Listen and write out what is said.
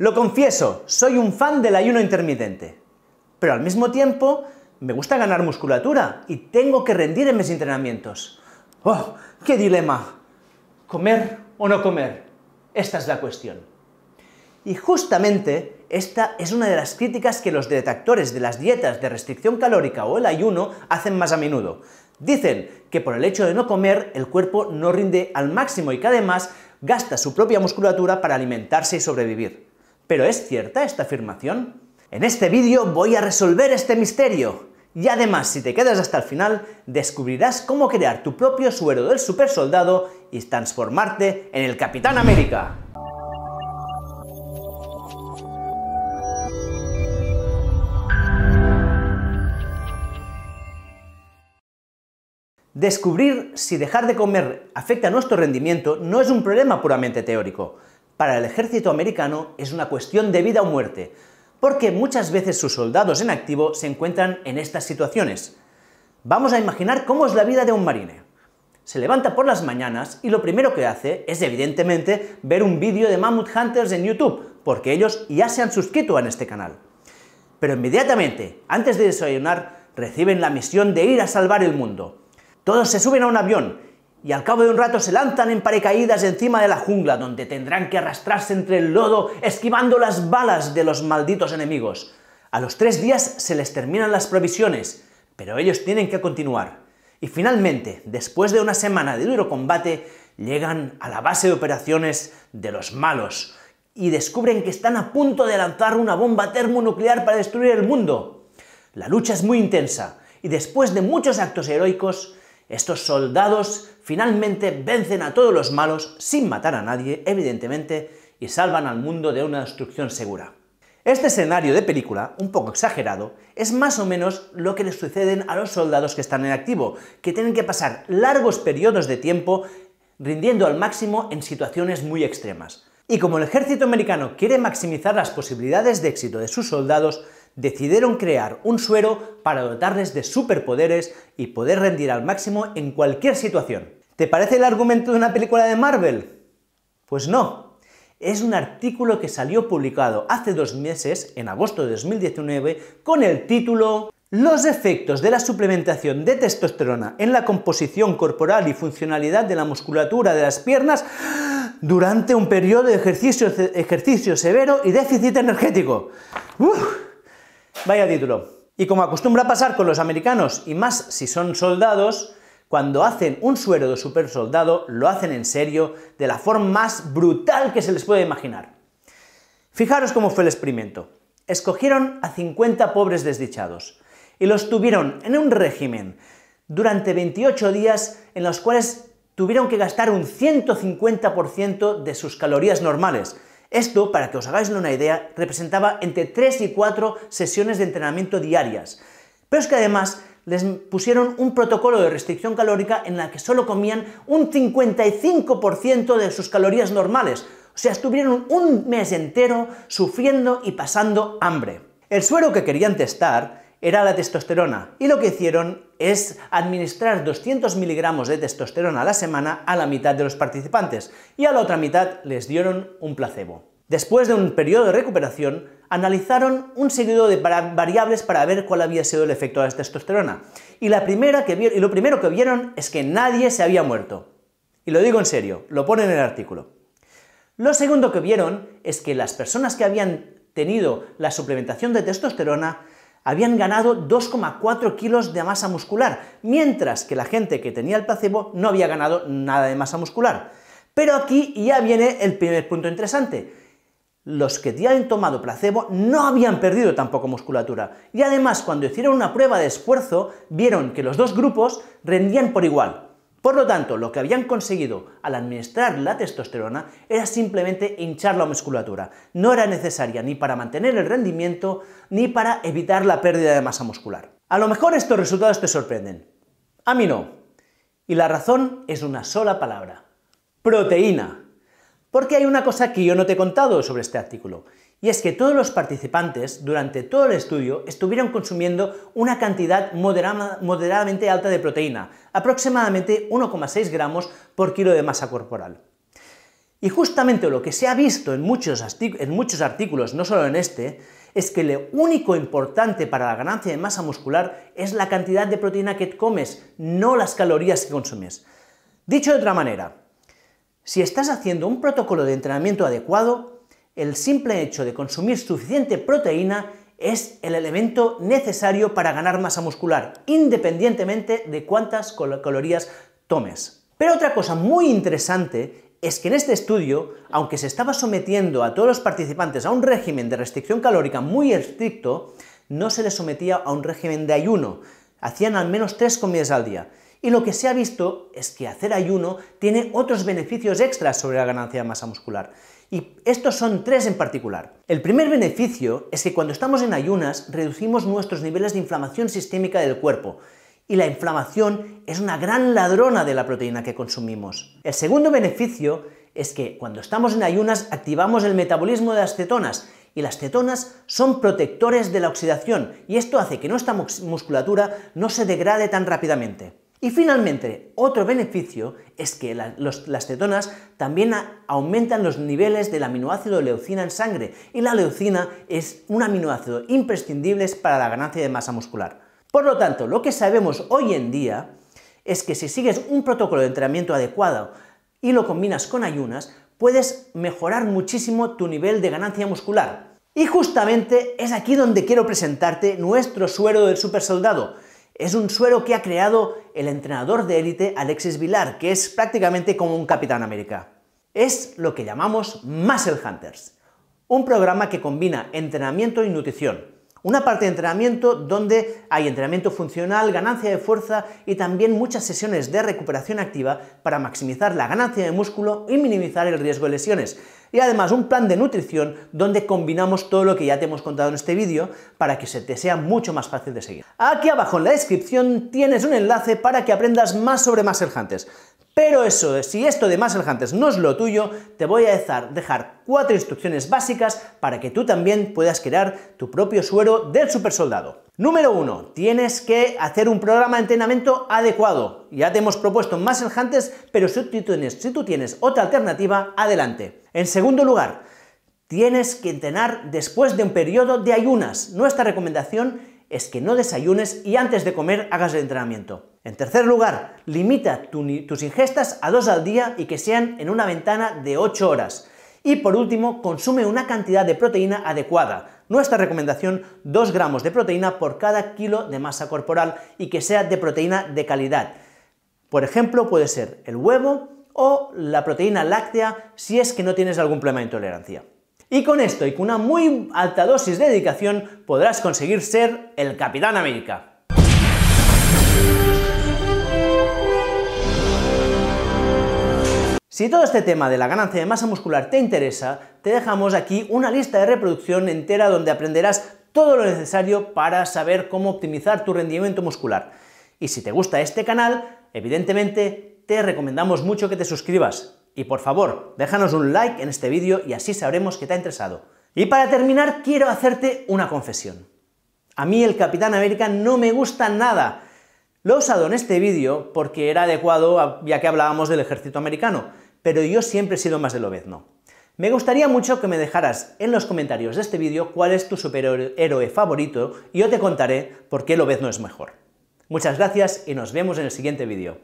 Lo confieso, soy un fan del ayuno intermitente, pero al mismo tiempo me gusta ganar musculatura y tengo que rendir en mis entrenamientos. ¡Oh, qué dilema! ¿Comer o no comer? Esta es la cuestión. Y justamente esta es una de las críticas que los detractores de las dietas de restricción calórica o el ayuno hacen más a menudo. Dicen que por el hecho de no comer el cuerpo no rinde al máximo y que además gasta su propia musculatura para alimentarse y sobrevivir. ¿Pero es cierta esta afirmación? En este vídeo voy a resolver este misterio. Y además, si te quedas hasta el final, descubrirás cómo crear tu propio suero del supersoldado y transformarte en el Capitán América. Descubrir si dejar de comer afecta a nuestro rendimiento no es un problema puramente teórico para el ejército americano es una cuestión de vida o muerte, porque muchas veces sus soldados en activo se encuentran en estas situaciones. Vamos a imaginar cómo es la vida de un marine. Se levanta por las mañanas y lo primero que hace es evidentemente ver un vídeo de Mammoth Hunters en YouTube, porque ellos ya se han suscrito a este canal. Pero inmediatamente, antes de desayunar, reciben la misión de ir a salvar el mundo. Todos se suben a un avión y al cabo de un rato se lanzan en parecaídas encima de la jungla, donde tendrán que arrastrarse entre el lodo esquivando las balas de los malditos enemigos. A los tres días se les terminan las provisiones, pero ellos tienen que continuar. Y finalmente, después de una semana de duro combate, llegan a la base de operaciones de los malos y descubren que están a punto de lanzar una bomba termonuclear para destruir el mundo. La lucha es muy intensa y después de muchos actos heroicos, estos soldados finalmente vencen a todos los malos sin matar a nadie, evidentemente, y salvan al mundo de una destrucción segura. Este escenario de película, un poco exagerado, es más o menos lo que les suceden a los soldados que están en activo, que tienen que pasar largos periodos de tiempo rindiendo al máximo en situaciones muy extremas. Y como el ejército americano quiere maximizar las posibilidades de éxito de sus soldados, decidieron crear un suero para dotarles de superpoderes y poder rendir al máximo en cualquier situación. ¿Te parece el argumento de una película de Marvel? Pues no. Es un artículo que salió publicado hace dos meses, en agosto de 2019, con el título Los efectos de la suplementación de testosterona en la composición corporal y funcionalidad de la musculatura de las piernas durante un periodo de ejercicio, ejercicio severo y déficit energético. Vaya título. Y como acostumbra pasar con los americanos, y más si son soldados, cuando hacen un suero de super soldado, lo hacen en serio, de la forma más brutal que se les puede imaginar. Fijaros cómo fue el experimento. Escogieron a 50 pobres desdichados y los tuvieron en un régimen durante 28 días en los cuales tuvieron que gastar un 150% de sus calorías normales, esto, para que os hagáis una idea, representaba entre 3 y 4 sesiones de entrenamiento diarias. Pero es que además les pusieron un protocolo de restricción calórica en la que solo comían un 55% de sus calorías normales. O sea, estuvieron un mes entero sufriendo y pasando hambre. El suero que querían testar era la testosterona. Y lo que hicieron es administrar 200 miligramos de testosterona a la semana a la mitad de los participantes y a la otra mitad les dieron un placebo. Después de un periodo de recuperación, analizaron un seguido de variables para ver cuál había sido el efecto de la testosterona. Y, la lo primero que vieron es que nadie se había muerto. Y lo digo en serio, lo pone en el artículo. Lo segundo que vieron es que las personas que habían tenido la suplementación de testosterona habían ganado 2,4 kilos de masa muscular, mientras que la gente que tenía el placebo no había ganado nada de masa muscular. Pero aquí ya viene el primer punto interesante. Los que habían tomado placebo no habían perdido tampoco musculatura. Y además, cuando hicieron una prueba de esfuerzo, vieron que los dos grupos rendían por igual. Por lo tanto, lo que habían conseguido al administrar la testosterona era simplemente hinchar la musculatura. No era necesaria ni para mantener el rendimiento ni para evitar la pérdida de masa muscular. A lo mejor estos resultados te sorprenden. A mí no. Y la razón es una sola palabra. Proteína. Porque hay una cosa que yo no te he contado sobre este artículo, y es que todos los participantes durante todo el estudio estuvieron consumiendo una cantidad moderadamente alta de proteína, aproximadamente 1,6 gramos por kilo de masa corporal. Y justamente lo que se ha visto en muchos, en muchos, artículos, no solo en este, es que lo único importante para la ganancia de masa muscular es la cantidad de proteína que comes, no las calorías que consumes. Dicho de otra manera, si estás haciendo un protocolo de entrenamiento adecuado, el simple hecho de consumir suficiente proteína es el elemento necesario para ganar masa muscular, independientemente de cuántas calorías tomes. Pero otra cosa muy interesante es que en este estudio, aunque se estaba sometiendo a todos los participantes a un régimen de restricción calórica muy estricto, no se les sometía a un régimen de ayuno. Hacían al menos tres comidas al día. Y lo que se ha visto es que hacer ayuno tiene otros beneficios extras sobre la ganancia de masa muscular. Y estos son tres en particular. El primer beneficio es que cuando estamos en ayunas reducimos nuestros niveles de inflamación sistémica del cuerpo. Y la inflamación es una gran ladrona de la proteína que consumimos. El segundo beneficio es que cuando estamos en ayunas activamos el metabolismo de las cetonas y las cetonas son protectores de la oxidación y esto hace que nuestra musculatura no se degrade tan rápidamente. Y finalmente, otro beneficio es que las cetonas también aumentan los niveles del aminoácido leucina en sangre y la leucina es un aminoácido imprescindible para la ganancia de masa muscular. Por lo tanto, lo que sabemos hoy en día es que si sigues un protocolo de entrenamiento adecuado y lo combinas con ayunas, puedes mejorar muchísimo tu nivel de ganancia muscular. Y justamente es aquí donde quiero presentarte nuestro suero del supersoldado, es un suero que ha creado el entrenador de élite Alexis Vilar, que es prácticamente como un Capitán América. Es lo que llamamos Muscle Hunters, un programa que combina entrenamiento y nutrición una parte de entrenamiento donde hay entrenamiento funcional, ganancia de fuerza y también muchas sesiones de recuperación activa para maximizar la ganancia de músculo y minimizar el riesgo de lesiones. Y además un plan de nutrición donde combinamos todo lo que ya te hemos contado en este vídeo para que se te sea mucho más fácil de seguir. Aquí abajo en la descripción tienes un enlace para que aprendas más sobre Master pero eso, si esto de más Hunters no es lo tuyo, te voy a dejar, cuatro instrucciones básicas para que tú también puedas crear tu propio suero del supersoldado. Número uno, Tienes que hacer un programa de entrenamiento adecuado. Ya te hemos propuesto más Hunters, pero si tú tienes, si tú tienes otra alternativa, adelante. En segundo lugar, tienes que entrenar después de un periodo de ayunas. Nuestra recomendación es que no desayunes y antes de comer hagas el entrenamiento. En tercer lugar, limita tus ingestas a dos al día y que sean en una ventana de 8 horas. Y por último, consume una cantidad de proteína adecuada. Nuestra recomendación, 2 gramos de proteína por cada kilo de masa corporal y que sea de proteína de calidad. Por ejemplo, puede ser el huevo o la proteína láctea si es que no tienes algún problema de intolerancia. Y con esto y con una muy alta dosis de dedicación podrás conseguir ser el Capitán América. Si todo este tema de la ganancia de masa muscular te interesa, te dejamos aquí una lista de reproducción entera donde aprenderás todo lo necesario para saber cómo optimizar tu rendimiento muscular. Y si te gusta este canal, evidentemente te recomendamos mucho que te suscribas. Y por favor, déjanos un like en este vídeo y así sabremos que te ha interesado. Y para terminar, quiero hacerte una confesión. A mí el Capitán América no me gusta nada. Lo he usado en este vídeo porque era adecuado ya que hablábamos del ejército americano, pero yo siempre he sido más del no. Me gustaría mucho que me dejaras en los comentarios de este vídeo cuál es tu superhéroe favorito y yo te contaré por qué el obezno es mejor. Muchas gracias y nos vemos en el siguiente vídeo.